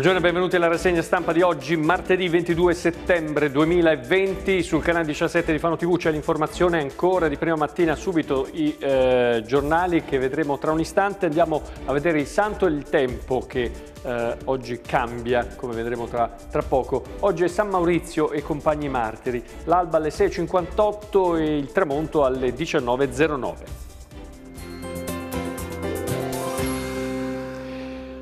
Buongiorno e benvenuti alla rassegna stampa di oggi, martedì 22 settembre 2020. Sul canale 17 di Fano TV c'è l'informazione ancora di prima mattina, subito i eh, giornali che vedremo tra un istante. Andiamo a vedere il santo e il tempo che eh, oggi cambia, come vedremo tra, tra, poco. Oggi è San Maurizio e compagni martiri, l'alba alle 6.58 e il tramonto alle 19.09.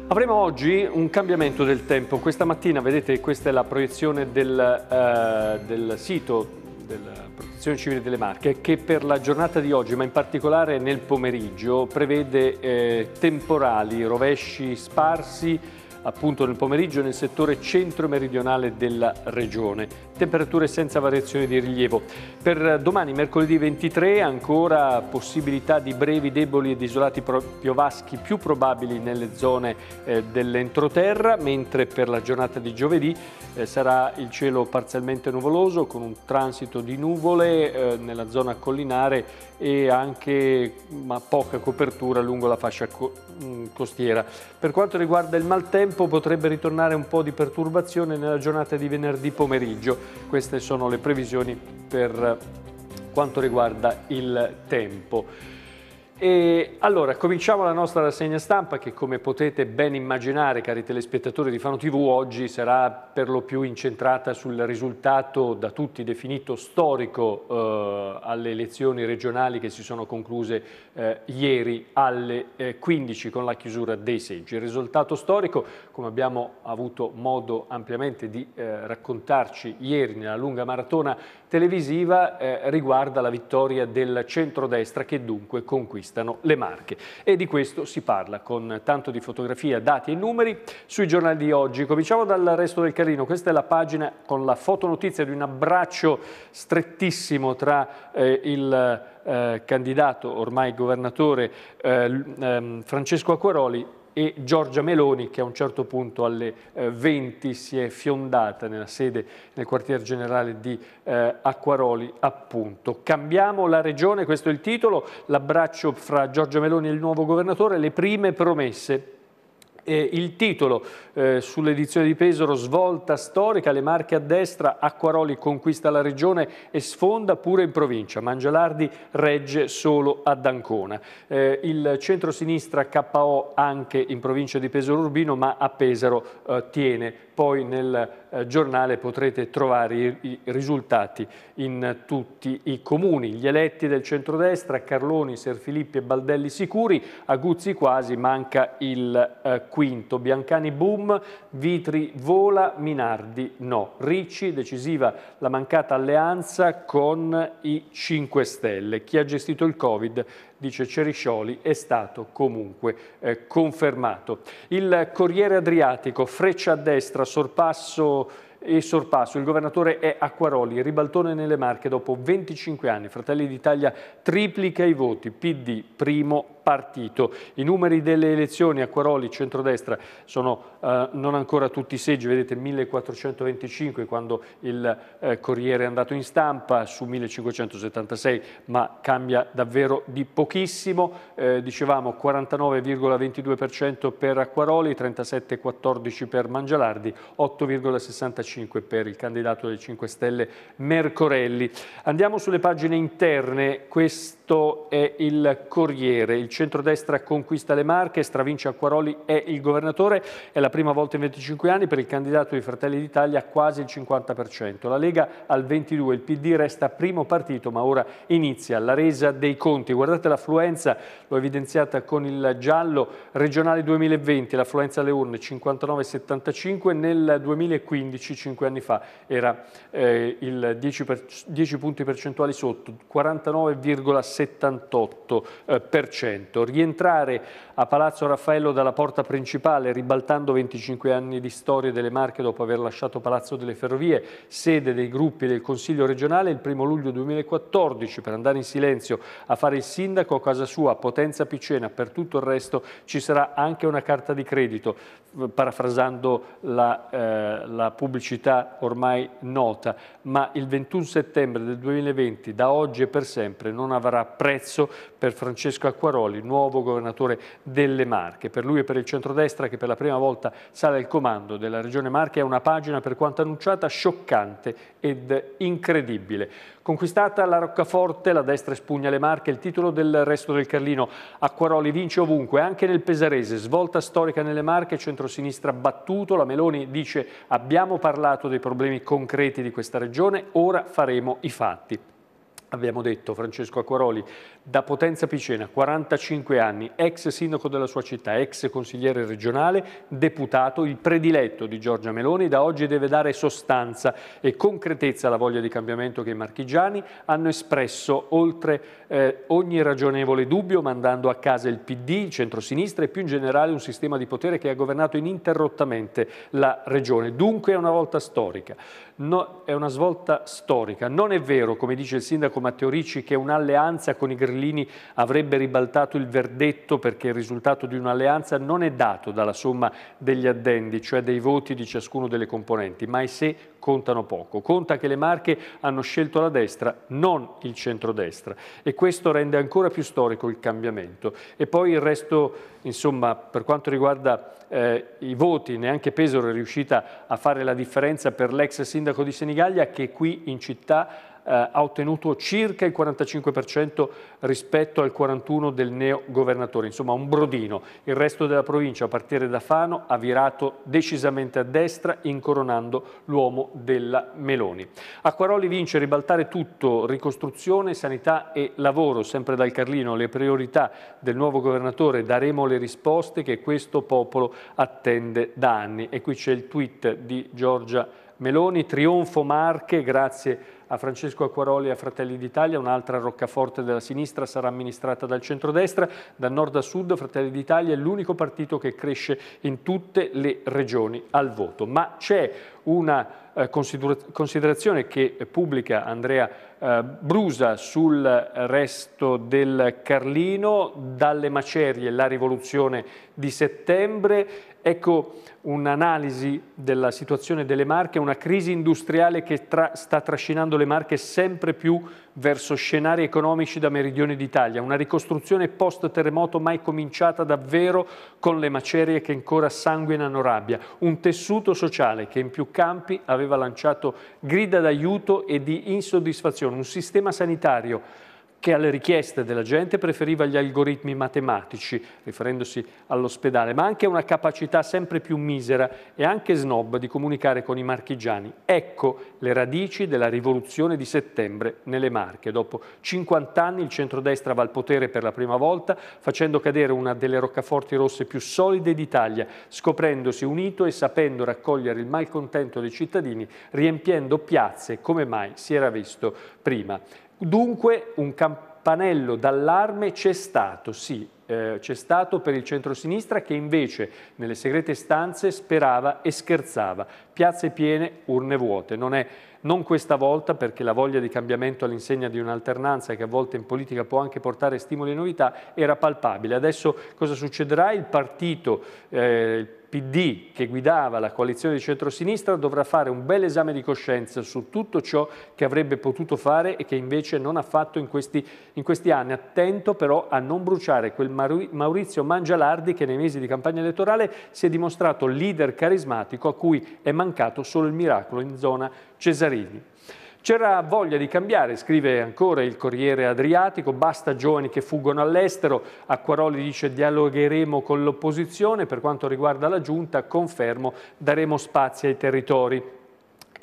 Avremo oggi un cambiamento del tempo. Questa mattina, vedete, questa è la proiezione del, eh, del sito della Protezione Civile delle Marche che per la giornata di oggi, ma in particolare nel pomeriggio, prevede eh, temporali, rovesci sparsi appunto nel pomeriggio nel settore centro-meridionale della regione temperature senza variazioni di rilievo. Per domani, mercoledì 23, ancora possibilità di brevi, deboli ed isolati piovaschi più probabili nelle zone eh, dell'entroterra, mentre per la giornata di giovedì eh, sarà il cielo parzialmente nuvoloso con un transito di nuvole eh, nella zona collinare e anche ma poca copertura lungo la fascia co mm, costiera. Per quanto riguarda il maltempo potrebbe ritornare un po' di perturbazione nella giornata di venerdì pomeriggio. Queste sono le previsioni per quanto riguarda il tempo. E allora, cominciamo la nostra rassegna stampa che come potete ben immaginare, cari telespettatori di Fano TV, oggi sarà per lo più incentrata sul risultato da tutti definito storico eh, alle elezioni regionali che si sono concluse eh, ieri alle eh, 15 con la chiusura dei seggi. Il risultato storico, come abbiamo avuto modo ampiamente di eh, raccontarci ieri nella lunga maratona televisiva, eh, riguarda la vittoria del centrodestra che dunque conquista conquistano le Marche. E di questo si parla con tanto di fotografia, dati e numeri sui giornali di oggi. Cominciamo dal resto del Carlino. Questa è la pagina con la fotonotizia di un abbraccio strettissimo tra eh, il eh, candidato, ormai governatore, eh, ehm, Francesco Acquaroli e Giorgia Meloni che a un certo punto alle 20 eh, si è fiondata nella sede nel quartier generale di eh, Acquaroli appunto. Cambiamo la regione, questo è il titolo, l'abbraccio fra Giorgia Meloni e il nuovo governatore, le prime promesse eh, il titolo eh, sull'edizione di Pesaro, svolta storica, le marche a destra, Acquaroli conquista la regione e sfonda pure in provincia, Mangialardi regge solo ad Ancona. Eh, il centro-sinistra KO anche in provincia di Pesaro Urbino, ma a Pesaro eh, tiene poi nel eh, giornale potrete trovare i, i, risultati in tutti i comuni. Gli eletti del centrodestra, Carloni, Serfilippi e Baldelli sicuri, Aguzzi quasi, manca il eh, quinto. Biancani boom, Vitri vola, Minardi no. Ricci, decisiva la mancata alleanza con i 5 Stelle. Chi ha gestito il Covid dice Ceriscioli, è stato comunque eh, confermato. Il Corriere Adriatico, freccia a destra sorpasso e sorpasso. Il governatore è Acquaroli, ribaltone nelle Marche dopo 25 anni. Fratelli d'Italia triplica i voti, PD primo partito. I numeri delle elezioni a Quaroli, centrodestra, sono eh, non ancora tutti i seggi, vedete 1425 quando il eh, Corriere è andato in stampa su 1576, ma cambia davvero di pochissimo. Eh, dicevamo 49,22% per Acquaroli, 37,14% per Mangialardi, 8,65% per il candidato delle 5 Stelle Mercorelli. Andiamo sulle pagine interne, questo è il Corriere, il centrodestra conquista le Marche, stravince Acquaroli è il governatore, è la prima volta in 25 anni per il candidato di Fratelli d'Italia quasi il 50%. La Lega al 22, il PD resta primo partito ma ora inizia la resa dei conti. Guardate l'affluenza, l'ho evidenziata con il giallo, regionale 2020, l'affluenza alle urne 59,75, nel 2015, 5 anni fa, era eh, il 10, per, 10 punti percentuali sotto, 49,78%. Eh, 600. Rientrare a Palazzo Raffaello dalla porta principale, ribaltando 25 anni di storia delle Marche dopo aver lasciato Palazzo delle Ferrovie, sede dei gruppi del Consiglio regionale, il 1 luglio 2014 per andare in silenzio a fare il sindaco a casa sua, a Potenza Picena. Per tutto il resto ci sarà anche una carta di credito, eh, parafrasando la, eh, la pubblicità ormai nota. Ma il 21 settembre del 2020, da oggi e per sempre, non avrà prezzo per Francesco Acquaroli Calderoli, nuovo governatore delle Marche. Per lui e per il centrodestra che per la prima volta sale al comando della regione Marche è una pagina per quanto annunciata scioccante ed incredibile. Conquistata la Roccaforte, la destra espugna le Marche, il titolo del resto del Carlino. Acquaroli vince ovunque, anche nel Pesarese, svolta storica nelle Marche, centrosinistra battuto, la Meloni dice abbiamo parlato dei problemi concreti di questa regione, ora faremo i fatti. Abbiamo detto Francesco Acquaroli, da Potenza Picena, 45 anni, ex sindaco della sua città, ex consigliere regionale, deputato, il prediletto di Giorgia Meloni, da oggi deve dare sostanza e concretezza alla voglia di cambiamento che i marchigiani hanno espresso oltre eh, ogni ragionevole dubbio, mandando a casa il PD, il centrosinistra e più in generale un sistema di potere che ha governato ininterrottamente la regione. Dunque è una volta storica. No, è una svolta storica. Non è vero, come dice il sindaco sindaco Matteo Ricci che un'alleanza con i grillini avrebbe ribaltato il verdetto perché il risultato di un'alleanza non è dato dalla somma degli addendi, cioè dei voti di ciascuno delle componenti, ma è se contano poco. Conta che le Marche hanno scelto la destra, non il centrodestra e questo rende ancora più storico il cambiamento. E poi il resto, insomma, per quanto riguarda eh, i voti, neanche Pesaro è riuscita a fare la differenza per l'ex sindaco di Senigallia che qui in città eh, ha ottenuto circa il 45% rispetto al 41% del neo governatore, insomma un brodino. Il resto della provincia a partire da Fano ha virato decisamente a destra incoronando l'uomo della Meloni. Acquaroli vince, ribaltare tutto, ricostruzione, sanità e lavoro, sempre dal Carlino, le priorità del nuovo governatore, daremo le risposte che questo popolo attende da anni. E qui c'è il tweet di Giorgia Meloni, trionfo Marche grazie a Francesco Acquaroli e a Fratelli d'Italia, un'altra roccaforte della sinistra sarà amministrata dal centrodestra, da nord a sud Fratelli d'Italia è l'unico partito che cresce in tutte le regioni al voto, ma c'è una eh, considerazione che pubblica Andrea eh, Brusa sul resto del Carlino, dalle macerie la rivoluzione di settembre, ecco un'analisi della situazione delle Marche, una crisi industriale che tra sta trascinando spostando le Marche sempre più verso scenari economici da meridione d'Italia, una ricostruzione post-terremoto mai cominciata davvero con le macerie che ancora sanguinano rabbia, un tessuto sociale che in più campi aveva lanciato grida d'aiuto e di insoddisfazione, un sistema sanitario che alle richieste della gente preferiva gli algoritmi matematici, riferendosi all'ospedale, ma anche una capacità sempre più misera e anche snob di comunicare con i marchigiani. Ecco le radici della rivoluzione di settembre nelle Marche. Dopo 50 anni il centrodestra va al potere per la prima volta, facendo cadere una delle roccaforti rosse più solide d'Italia, scoprendosi unito e sapendo raccogliere il malcontento dei cittadini, riempiendo piazze come mai si era visto prima. Dunque un campanello d'allarme c'è stato, sì, eh, c'è stato per il centro-sinistra che invece nelle segrete stanze sperava e scherzava. Piazze piene, urne vuote. Non è non questa volta perché la voglia di cambiamento all'insegna di un'alternanza che a volte in politica può anche portare stimoli e novità era palpabile. Adesso cosa succederà? Il partito, eh, PD che guidava la coalizione di centrosinistra dovrà fare un bel esame di coscienza su tutto ciò che avrebbe potuto fare e che invece non ha fatto in questi, in questi anni. Attento però a non bruciare quel Maurizio Mangialardi che nei mesi di campagna elettorale si è dimostrato leader carismatico a cui è mancato solo il miracolo in zona Cesarini. C'era voglia di cambiare, scrive ancora il Corriere Adriatico, basta giovani che fuggono all'estero, Acquaroli dice dialogheremo con l'opposizione, per quanto riguarda la Giunta confermo daremo spazi ai territori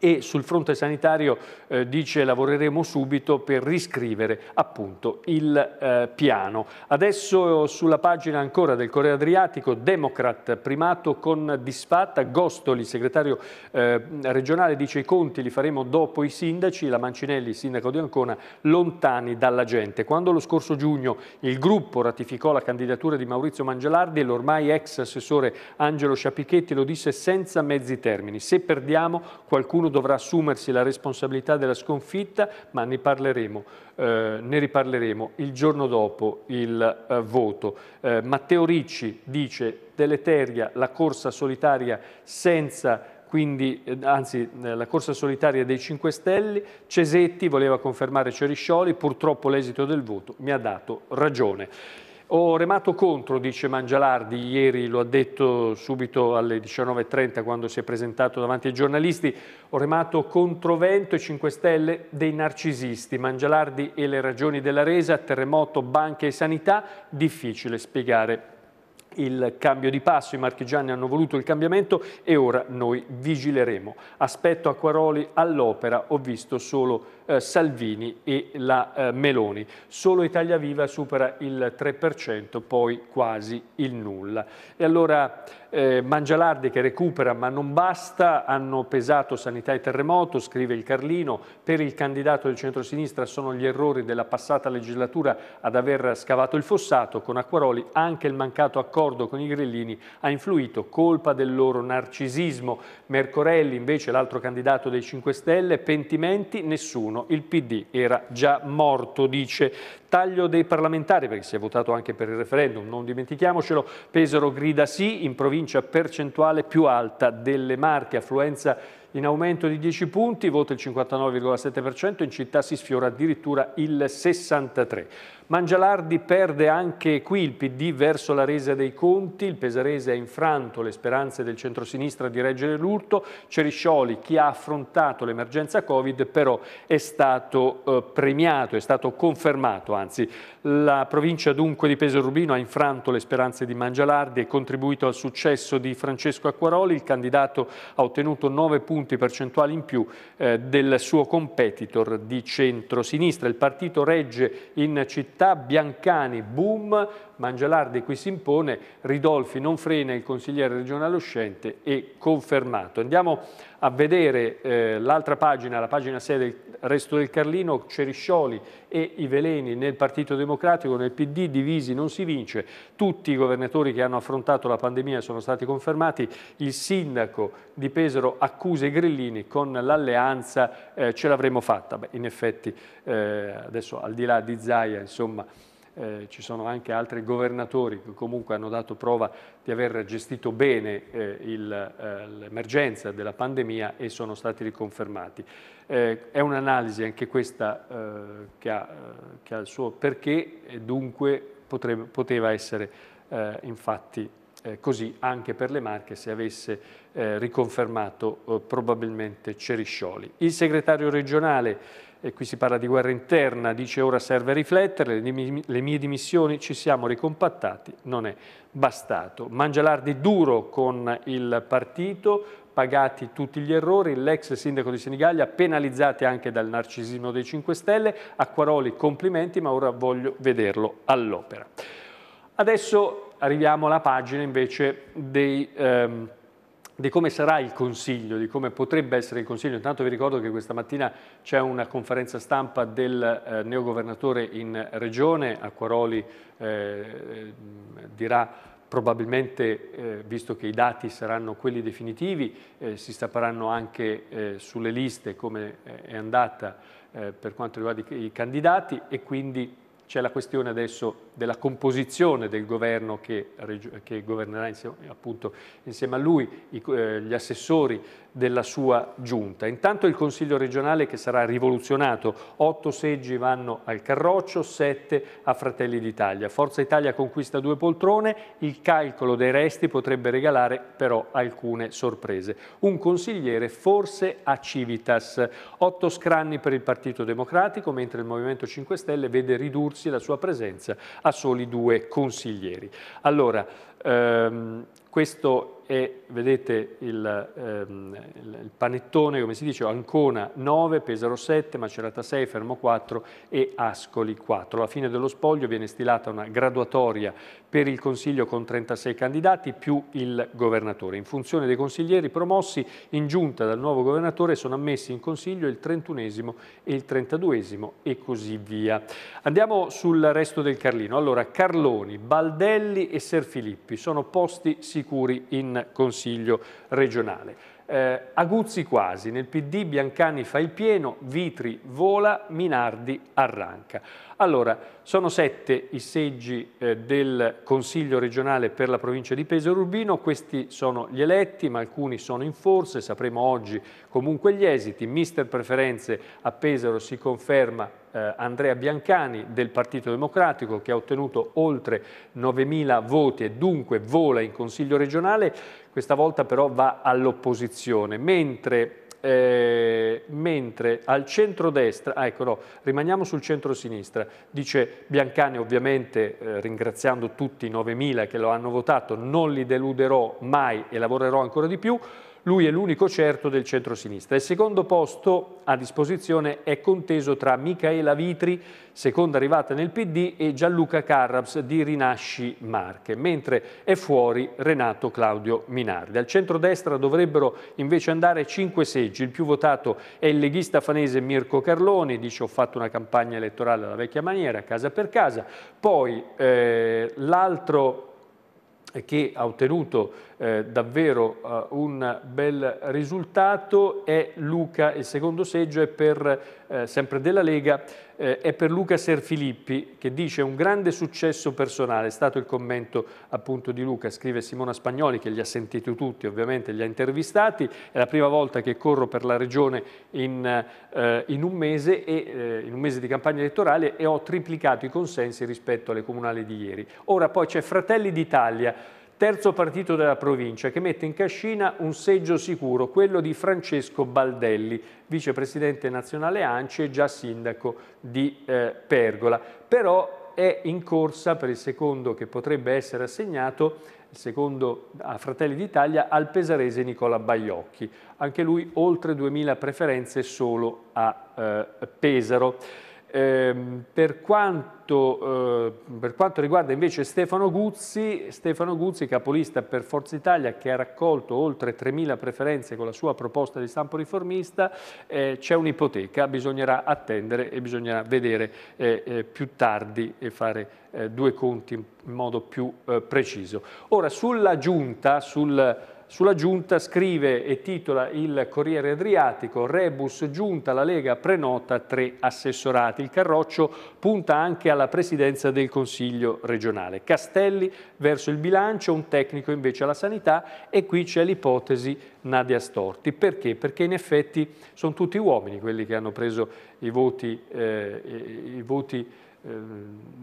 e sul fronte sanitario eh, dice lavoreremo subito per riscrivere appunto il eh, piano. Adesso sulla pagina ancora del Correo Adriatico, Democrat primato con disfatta, Gostoli segretario eh, regionale dice i conti li faremo dopo i sindaci, la Mancinelli sindaco di Ancona lontani dalla gente. Quando lo scorso giugno il gruppo ratificò la candidatura di Maurizio Mangialardi e l'ormai ex assessore Angelo Sciapichetti lo disse senza mezzi termini, se perdiamo qualcuno dovrà assumersi la responsabilità della sconfitta, ma ne parleremo, eh, ne riparleremo il giorno dopo il eh, voto. Eh, Matteo Ricci dice deleteria la corsa solitaria senza quindi, eh, anzi, eh, la corsa solitaria dei 5 Stelle, Cesetti voleva confermare Ceriscioli, purtroppo l'esito del voto mi ha dato ragione. Ho remato contro, dice Mangialardi, ieri lo ha detto subito alle 19.30 quando si è presentato davanti ai giornalisti, ho remato contro vento e 5 Stelle dei narcisisti. Mangialardi e le ragioni della resa, terremoto, banche e sanità, difficile spiegare il cambio di passo, i marchigiani hanno voluto il cambiamento e ora noi vigileremo. Aspetto Acquaroli all'opera, ho visto solo eh, Salvini e la eh, Meloni. Solo Italia Viva supera il 3%, poi quasi il nulla. E allora eh, Mangialardi che recupera ma non basta, hanno pesato sanità e terremoto, scrive il Carlino, per il candidato del centro-sinistra sono gli errori della passata legislatura ad aver scavato il fossato, con Acquaroli anche il mancato accordo con i grillini ha influito, colpa del loro narcisismo. Mercorelli invece l'altro candidato dei 5 Stelle, pentimenti nessuno nessuno. Il PD era già morto, dice. Taglio dei parlamentari, perché si è votato anche per il referendum, non dimentichiamocelo. Pesaro grida sì, in provincia percentuale più alta delle Marche, affluenza in aumento di 10 punti, vota il 59,7%, in città si sfiora addirittura il 63%. Mangialardi perde anche qui il PD verso la resa dei conti, il Pesarese ha infranto le speranze del centrosinistra di reggere l'urto, Ceriscioli, chi ha affrontato l'emergenza Covid, però è stato eh, premiato, è stato confermato, anzi. La provincia dunque di Pesaro Rubino ha infranto le speranze di Mangialardi e contribuito al successo di Francesco Acquaroli, il candidato ha ottenuto 9 punti percentuali in più eh, del suo competitor di centrosinistra. Il partito regge in città città, Biancani, boom, Mangialardi qui si impone, Ridolfi non frena il consigliere regionale uscente e confermato. Andiamo a vedere eh, l'altra pagina, la pagina 6 del Resto del Carlino, Ceriscioli e i veleni nel Partito Democratico, nel PD divisi non si vince, tutti i governatori che hanno affrontato la pandemia sono stati confermati, il sindaco di Pesaro accusa i grillini con l'alleanza eh, ce l'avremo fatta. Beh, in effetti eh, adesso al di là di Zaia, insomma, eh, ci sono anche altri governatori che comunque hanno dato prova di aver gestito bene eh, eh l'emergenza eh, della pandemia e sono stati riconfermati. Eh, è un'analisi anche questa eh, che ha, che, ha, il suo perché e dunque potrebbe, poteva essere infatti così anche per le Marche se avesse riconfermato probabilmente Ceriscioli. Il segretario regionale e qui si parla di guerra interna, dice ora serve riflettere, le mie dimissioni ci siamo ricompattati, non è bastato. Mangialardi duro con il partito, pagati tutti gli errori, l'ex sindaco di Senigallia penalizzati anche dal narcisismo dei 5 Stelle, Acquaroli complimenti ma ora voglio vederlo all'opera. Adesso arriviamo alla pagina invece dei... Ehm, di come sarà il Consiglio, di come potrebbe essere il Consiglio. Intanto vi ricordo che questa mattina c'è una conferenza stampa del eh, neogovernatore in Regione, Acquaroli eh, eh dirà probabilmente, eh, visto che i dati saranno quelli definitivi, eh, si stapperanno anche eh, sulle liste come eh, è andata eh, per quanto riguarda i candidati e quindi c'è la questione adesso della composizione del governo che, che governerà insieme, appunto, insieme a lui i, eh, gli assessori della sua giunta. Intanto il Consiglio regionale che sarà rivoluzionato, otto seggi vanno al Carroccio, sette a Fratelli d'Italia. Forza Italia conquista due poltrone, il calcolo dei resti potrebbe regalare però alcune sorprese. Un consigliere forse a Civitas, otto scranni per il Partito Democratico, mentre il Movimento 5 Stelle vede ridursi la sua presenza a soli due consiglieri. Allora, Ehm, questo è, vedete, il, ehm, il, panettone, come si dice, Ancona 9, Pesaro 7, Macerata 6, Fermo 4 e Ascoli 4. Alla fine dello spoglio viene stilata una graduatoria per il Consiglio con 36 candidati più il Governatore. In funzione dei consiglieri promossi in giunta dal nuovo Governatore sono ammessi in Consiglio il 31 esimo e il 32 esimo e così via. Andiamo sul resto del Carlino. Allora, Carloni, Baldelli e Ser Filippi municipi, sono posti sicuri in Consiglio regionale. Eh, Aguzzi quasi, nel PD Biancani fa il pieno, Vitri vola, Minardi arranca. Allora, sono sette i seggi eh, del Consiglio regionale per la provincia di Pesaro Urbino, questi sono gli eletti, ma alcuni sono in forze, sapremo oggi comunque gli esiti. Mister Preferenze a Pesaro si conferma eh, Andrea Biancani del Partito Democratico che ha ottenuto oltre 9.000 voti e dunque vola in Consiglio regionale, questa volta però va all'opposizione, mentre eh, mentre al centrodestra, ah, ecco no, rimaniamo sul centro-sinistra, dice Biancane ovviamente eh, ringraziando tutti i 9.000 che lo hanno votato, non li deluderò mai e lavorerò ancora di più, lui è l'unico certo del centro-sinistra. Il secondo posto a disposizione è conteso tra Micaela Vitri, seconda arrivata nel PD, e Gianluca Carrabs di Rinasci Marche, mentre è fuori Renato Claudio Minardi. Al centro-destra dovrebbero invece andare cinque seggi. Il più votato è il leghista fanese Mirko Carloni, dice ho fatto una campagna elettorale alla vecchia maniera, casa per casa. Poi eh, l'altro che ha ottenuto eh, davvero eh, un bel risultato è Luca, il secondo seggio è per, eh, sempre della Lega, eh, è per Luca Serfilippi che dice un grande successo personale, è stato il commento appunto di Luca, scrive Simona Spagnoli che li ha sentiti tutti ovviamente, li ha intervistati, è la prima volta che corro per la regione in, eh, in, un, mese e, eh, in un mese di campagna elettorale e ho triplicato i consensi rispetto alle comunali di ieri. Ora poi c'è Fratelli d'Italia, terzo partito della provincia, che mette in cascina un seggio sicuro, quello di Francesco Baldelli, vicepresidente nazionale ANCI e già sindaco di eh, Pergola. Però è in corsa per il secondo che potrebbe essere assegnato, il secondo a Fratelli d'Italia, al pesarese Nicola Baiocchi. Anche lui oltre 2.000 preferenze solo a eh, Pesaro. Ehm, per, quanto, eh, per, quanto, riguarda invece Stefano Guzzi, Stefano Guzzi, capolista per Forza Italia, che ha raccolto oltre 3.000 preferenze con la sua proposta di stampo riformista, eh, c'è un'ipoteca, bisognerà attendere e bisognerà vedere eh, eh, più tardi e fare eh, due conti in modo più preciso. Ora, sulla giunta, sul sulla giunta scrive e titola il Corriere Adriatico Rebus giunta, la Lega prenota tre assessorati. Il Carroccio punta anche alla presidenza del Consiglio regionale. Castelli verso il bilancio, un tecnico invece alla sanità e qui c'è l'ipotesi Nadia Storti. Perché? Perché in effetti sono tutti uomini quelli che hanno preso i voti, eh, i voti eh,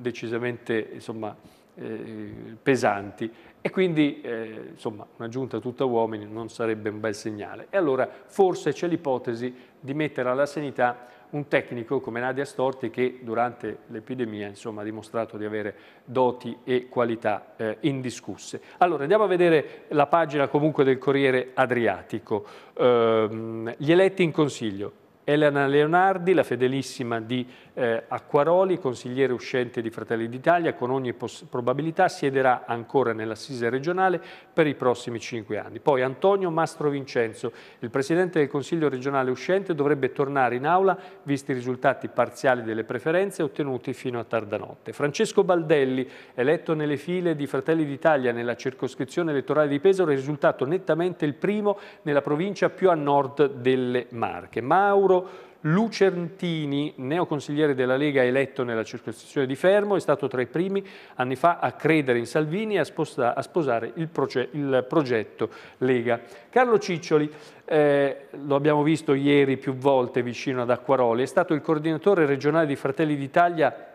decisamente insomma, eh, pesanti. E quindi, eh, insomma, una giunta tutta uomini non sarebbe un bel segnale. E allora forse c'è l'ipotesi di mettere alla sanità un tecnico come Nadia Storti che durante l'epidemia ha dimostrato di avere doti e qualità eh, indiscusse. Allora andiamo a vedere la pagina comunque del Corriere Adriatico. Ehm, gli eletti in consiglio, Elena Leonardi, la fedelissima di eh, Acquaroli, consigliere uscente di Fratelli d'Italia, con ogni probabilità siederà ancora nell'assise regionale per i prossimi cinque anni. Poi Antonio Mastro Vincenzo, il presidente del Consiglio regionale uscente, dovrebbe tornare in aula visti i risultati parziali delle preferenze ottenuti fino a tarda notte. Francesco Baldelli, eletto nelle file di Fratelli d'Italia nella circoscrizione elettorale di Pesaro, è risultato nettamente il primo nella provincia più a nord delle Marche. Mauro Marco neoconsigliere della Lega eletto nella circoscrizione di Fermo, è stato tra i primi anni fa a credere in Salvini e a, sposa a sposare il, proge il, progetto Lega. Carlo Ciccioli, eh, lo abbiamo visto ieri più volte vicino ad Acquaroli, è stato il coordinatore regionale di Fratelli d'Italia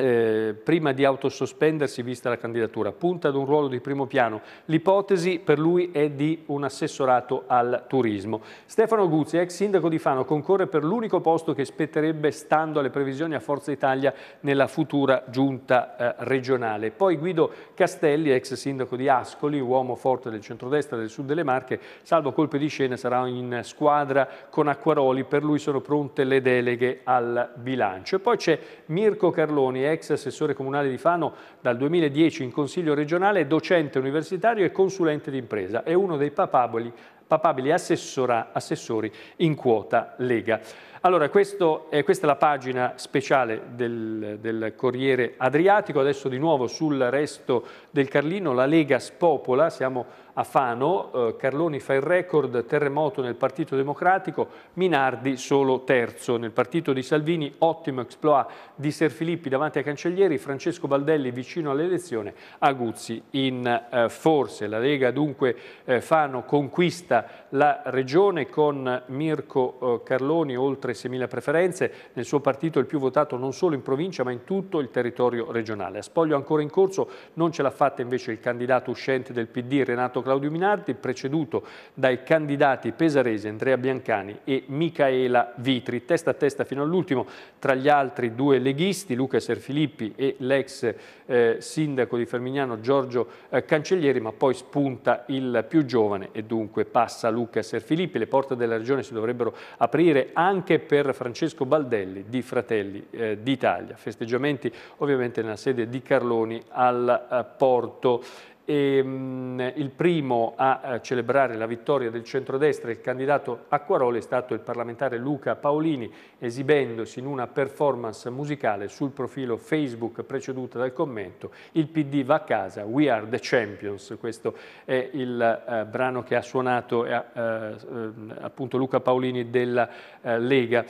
eh, prima di autosospendersi vista la candidatura, punta ad un ruolo di primo piano. L'ipotesi per lui è di un assessorato al turismo. Stefano Guzzi, ex sindaco di Fano, concorre per l'unico posto che spetterebbe, stando alle previsioni a Forza Italia, nella futura giunta eh, regionale. Poi Guido Castelli, ex sindaco di Ascoli, uomo forte del centrodestra e del sud delle Marche, salvo colpi di scena, sarà in squadra con Acquaroli, per lui sono pronte le deleghe al bilancio. E poi c'è Mirko Carloni, ex assessore comunale di Fano dal 2010 in Consiglio regionale, docente universitario e consulente d'impresa. È uno dei papabili, papabili assessori in quota Lega. Allora, questo, questa è la pagina speciale del, del, Corriere Adriatico. Adesso di nuovo sul resto del Carlino, la Lega spopola, siamo a Fano, eh, Carloni fa il record terremoto nel Partito Democratico, Minardi solo terzo. Nel partito di Salvini ottimo exploit di Ser Filippi davanti ai Cancellieri, Francesco Baldelli vicino all'elezione, Aguzzi in eh, forse. La Lega dunque eh, Fano conquista la regione con Mirko eh, Carloni oltre 6.000 preferenze, nel suo partito il più votato non solo in provincia ma in tutto il territorio regionale. A spoglio ancora in corso non ce l'ha fatta invece il candidato uscente del PD Renato Claudio Minardi, preceduto dai candidati pesaresi Andrea Biancani e Micaela Vitri. Testa a testa fino all'ultimo tra gli altri due leghisti, Luca Serfilippi e l'ex eh, sindaco di Fermignano Giorgio eh, Cancellieri, ma poi spunta il più giovane e dunque passa Luca Serfilippi. Le porte della regione si dovrebbero aprire anche per Francesco Baldelli di Fratelli eh, d'Italia. Festeggiamenti ovviamente nella sede di Carloni al eh, porto e, ehm, mh, il primo a, a eh, celebrare la vittoria del centrodestra, il candidato Acquaroli, è stato il parlamentare Luca Paolini, esibendosi in una performance musicale sul profilo Facebook preceduta dal commento «Il PD va a casa, we are the champions». Questo è il eh, brano che ha suonato eh, eh, ehm, appunto Luca Paolini della eh, Lega.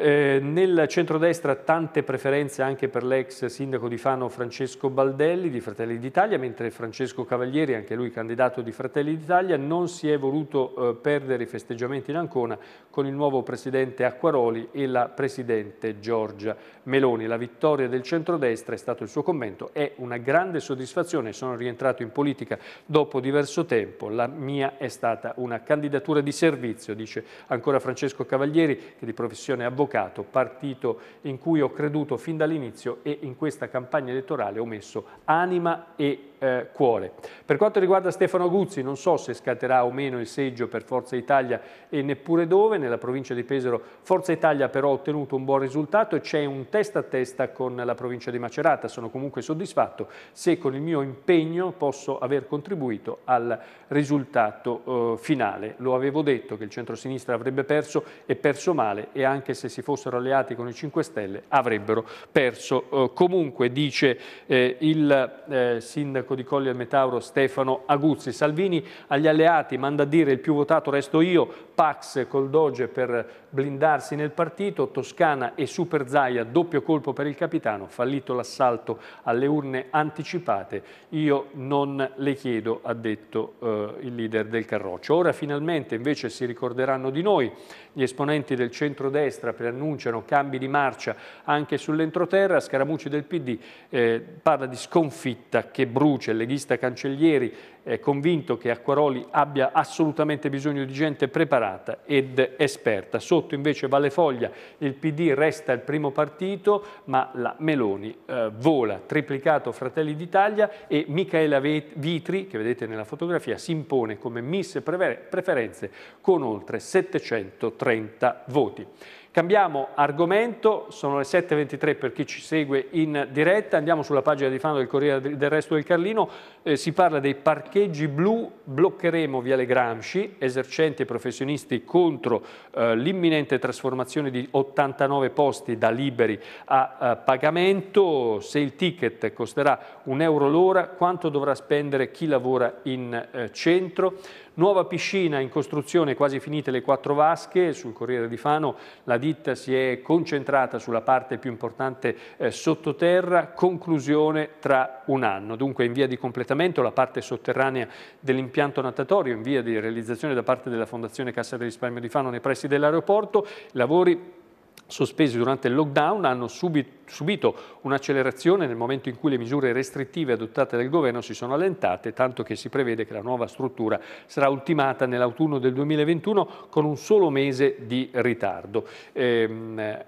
Eh, nel centrodestra tante preferenze anche per l'ex sindaco di Fano Francesco Baldelli di Fratelli d'Italia, mentre Francesco Cavalieri, anche lui candidato di Fratelli d'Italia, non si è voluto eh, perdere i festeggiamenti in Ancona con il nuovo presidente Acquaroli e la presidente Giorgia Meloni. La vittoria del centrodestra, è stato il suo commento, è una grande soddisfazione, sono rientrato in politica dopo diverso tempo, la mia è stata una candidatura di servizio, dice ancora Francesco Cavalieri, che di professione è avvocato avvocato, partito in cui ho creduto fin dall'inizio e in questa campagna elettorale ho messo anima e eh, cuore. Per quanto riguarda Stefano Guzzi, non so se scatterà o meno il seggio per Forza Italia e neppure dove, nella provincia di Pesaro Forza Italia però ha ottenuto un buon risultato e c'è un testa a testa con la provincia di Macerata, sono comunque soddisfatto se con il mio impegno posso aver contribuito al risultato eh, finale. Lo avevo detto che il centro-sinistra avrebbe perso e perso male e anche se si fossero alleati con i 5 Stelle avrebbero perso eh, comunque, dice eh, il eh, sindaco sindaco di Colli al Metauro Stefano Aguzzi. Salvini agli alleati manda a dire il più votato resto io, Pax col Doge per blindarsi nel partito, Toscana e Super Zaia doppio colpo per il capitano, fallito l'assalto alle urne anticipate, io non le chiedo, ha detto eh, il leader del Carroccio. Ora finalmente invece si ricorderanno di noi, gli esponenti del centrodestra preannunciano cambi di marcia anche sull'entroterra, Scaramucci del PD eh, parla di sconfitta che brucia Luce, il leghista Cancellieri, è convinto che Acquaroli abbia assolutamente bisogno di gente preparata ed esperta. Sotto invece Valle Foglia, il PD resta il primo partito, ma la Meloni eh, vola, triplicato Fratelli d'Italia e Michaela Vitri, che vedete nella fotografia, si impone come miss preferenze con oltre 730 voti. Cambiamo argomento, sono le 7.23 per chi ci segue in diretta, andiamo sulla pagina di Fano del Corriere del Resto del Carlino, eh, si parla dei parcheggi blu, bloccheremo Viale Gramsci, esercenti e professionisti contro eh, l'imminente trasformazione di 89 posti da liberi a eh, pagamento, se il ticket costerà un euro l'ora, quanto dovrà spendere chi lavora in eh, centro? Nuova piscina in costruzione, quasi finite le quattro vasche, sul Corriere di Fano la ditta si è concentrata sulla parte più importante eh, sottoterra, conclusione tra un anno. Dunque in via di completamento la parte sotterranea dell'impianto natatorio, in via di realizzazione da parte della Fondazione Cassa del Risparmio di Fano nei pressi dell'aeroporto, lavori sospesi durante il lockdown hanno subito un'accelerazione nel momento in cui le misure restrittive adottate dal governo si sono allentate, tanto che si prevede che la nuova struttura sarà ultimata nell'autunno del 2021 con un solo mese di ritardo. Ehm, eh,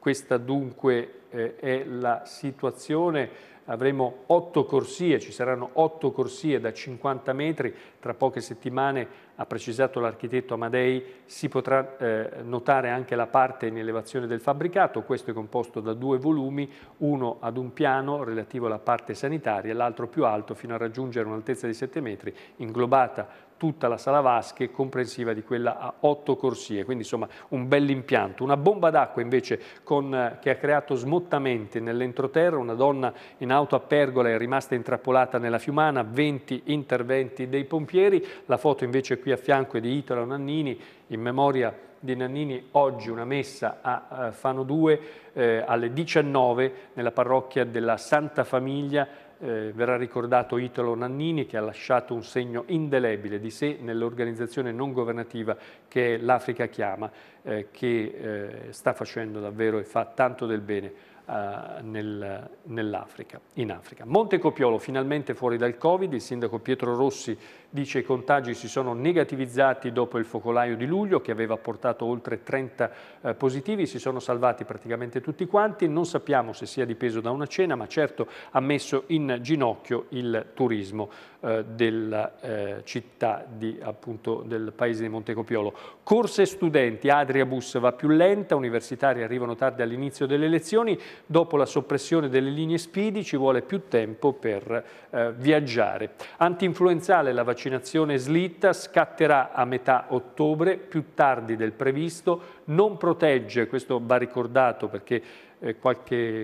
questa dunque eh, è la situazione. Avremo otto corsie, ci saranno otto corsie da 50 metri, tra poche settimane, ha precisato l'architetto Amadei, si potrà eh, notare anche la parte in elevazione del fabbricato, questo è composto da due volumi, uno ad un piano relativo alla parte sanitaria l'altro più alto fino a raggiungere un'altezza di 7 metri, inglobata tutta la sala vasche comprensiva di quella a otto corsie, quindi insomma un bel impianto. Una bomba d'acqua invece con, eh, che ha creato smottamenti nell'entroterra, una donna in auto a pergola è rimasta intrappolata nella fiumana, 20 interventi dei pompieri, la foto invece qui a fianco è di Italo Nannini in memoria di Nannini oggi una messa a eh, Fano 2 eh, alle 19 nella parrocchia della Santa Famiglia eh, verrà ricordato Italo Nannini che ha lasciato un segno indelebile di sé nell'organizzazione non governativa che è l'Africa Chiama, eh, che eh, sta facendo davvero e fa tanto del bene eh, nel, nell'Africa, in Africa. Monte Copiolo finalmente fuori dal Covid, il sindaco Pietro Rossi dice che i contagi si sono negativizzati dopo il focolaio di luglio che aveva portato oltre 30 eh, positivi, si sono salvati praticamente tutti quanti, non sappiamo se sia dipeso da una cena, ma certo ha messo in ginocchio il turismo eh, della eh, città di, appunto, del paese di Montecopiolo. Corse studenti, Adriabus va più lenta, universitari arrivano tardi all'inizio delle lezioni, dopo la soppressione delle linee speedy ci vuole più tempo per eh, viaggiare. Antinfluenzale la vaccinazione vaccinazione slitta scatterà a metà ottobre, più tardi del previsto, non protegge, questo va ricordato perché eh,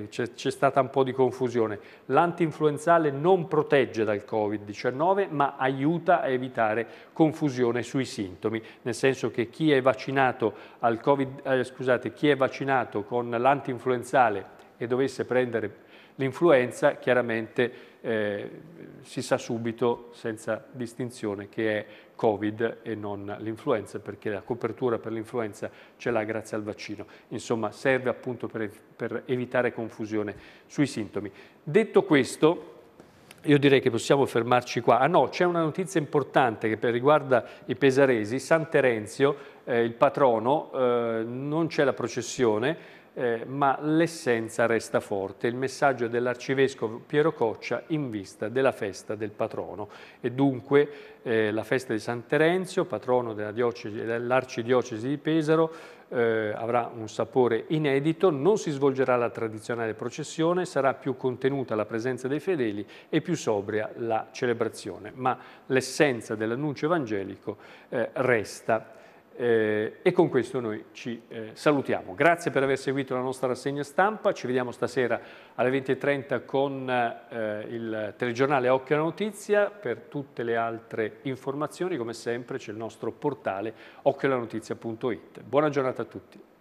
c'è stata un po' di confusione, l'antinfluenzale non protegge dal Covid-19 ma aiuta a evitare confusione sui sintomi, nel senso che chi è vaccinato, al COVID, eh, scusate, chi è vaccinato con l'antinfluenzale e dovesse prendere L'influenza chiaramente eh, si sa subito senza distinzione che è Covid e non l'influenza perché la copertura per l'influenza ce l'ha grazie al vaccino. Insomma serve appunto per, per evitare confusione sui sintomi. Detto questo, io direi che possiamo fermarci qua. Ah no, c'è una notizia importante che riguarda i pesaresi. San Terenzio, eh, il patrono, eh, non c'è la processione, eh, ma l'essenza resta forte, il messaggio dell'arcivescovo Piero Coccia in vista della festa del patrono. E dunque eh, la festa di San Terenzio, patrono dell'arcidiocesi di Pesaro, eh, avrà un sapore inedito, non si svolgerà la tradizionale processione, sarà più contenuta la presenza dei fedeli e più sobria la celebrazione, ma l'essenza dell'annuncio evangelico eh, resta. Eh, e con questo noi ci eh, salutiamo. Grazie per aver seguito la nostra rassegna stampa, ci vediamo stasera alle 20.30 con eh, il telegiornale Occhio alla Notizia, per tutte le altre informazioni come sempre c'è il nostro portale occhioallanotizia.it. Buona giornata a tutti.